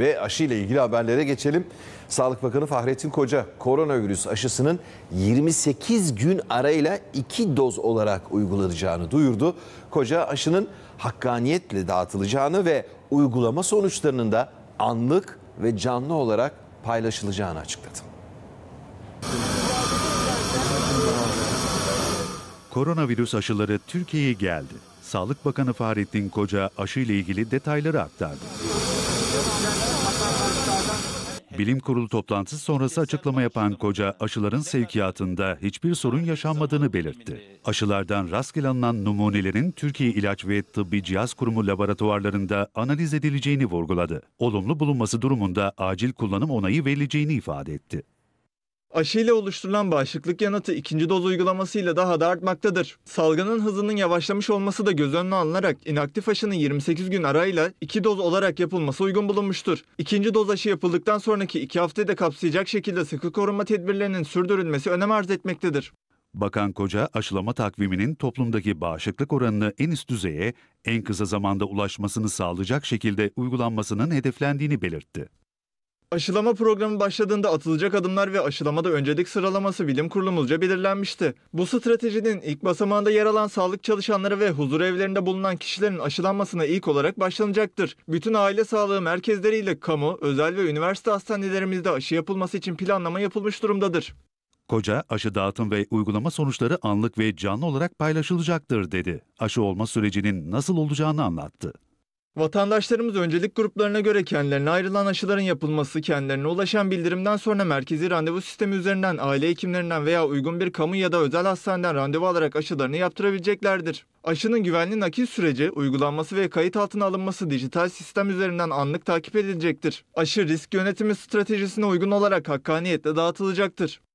Ve aşı ile ilgili haberlere geçelim. Sağlık Bakanı Fahrettin Koca koronavirüs aşısının 28 gün arayla 2 doz olarak uygulanacağını duyurdu. Koca aşının hakkaniyetle dağıtılacağını ve uygulama sonuçlarının da anlık ve canlı olarak paylaşılacağını açıkladı. Koronavirüs aşıları Türkiye'ye geldi. Sağlık Bakanı Fahrettin Koca aşıyla ilgili detayları aktardı. Bilim kurulu toplantısı sonrası açıklama yapan koca aşıların sevkiyatında hiçbir sorun yaşanmadığını belirtti. Aşılardan rastgele alınan numunelerin Türkiye İlaç ve Tıbbi Cihaz Kurumu laboratuvarlarında analiz edileceğini vurguladı. Olumlu bulunması durumunda acil kullanım onayı verileceğini ifade etti. Aşıyla oluşturulan bağışıklık yanıtı ikinci doz uygulamasıyla daha da artmaktadır. Salgının hızının yavaşlamış olması da göz önüne alınarak inaktif aşının 28 gün arayla iki doz olarak yapılması uygun bulunmuştur. İkinci doz aşı yapıldıktan sonraki iki haftayı da kapsayacak şekilde sıkı korunma tedbirlerinin sürdürülmesi önem arz etmektedir. Bakan Koca aşılama takviminin toplumdaki bağışıklık oranını en üst düzeye en kısa zamanda ulaşmasını sağlayacak şekilde uygulanmasının hedeflendiğini belirtti. Aşılama programı başladığında atılacak adımlar ve aşılamada öncelik sıralaması bilim kurulumuzca belirlenmişti. Bu stratejinin ilk basamağında yer alan sağlık çalışanları ve huzur evlerinde bulunan kişilerin aşılanmasına ilk olarak başlanacaktır. Bütün aile sağlığı merkezleriyle kamu, özel ve üniversite hastanelerimizde aşı yapılması için planlama yapılmış durumdadır. Koca aşı dağıtım ve uygulama sonuçları anlık ve canlı olarak paylaşılacaktır dedi. Aşı olma sürecinin nasıl olacağını anlattı. Vatandaşlarımız öncelik gruplarına göre kendilerine ayrılan aşıların yapılması, kendilerine ulaşan bildirimden sonra merkezi randevu sistemi üzerinden aile hekimlerinden veya uygun bir kamu ya da özel hastaneden randevu alarak aşılarını yaptırabileceklerdir. Aşının güvenli nakil süreci, uygulanması ve kayıt altına alınması dijital sistem üzerinden anlık takip edilecektir. Aşı risk yönetimi stratejisine uygun olarak hakkaniyetle dağıtılacaktır.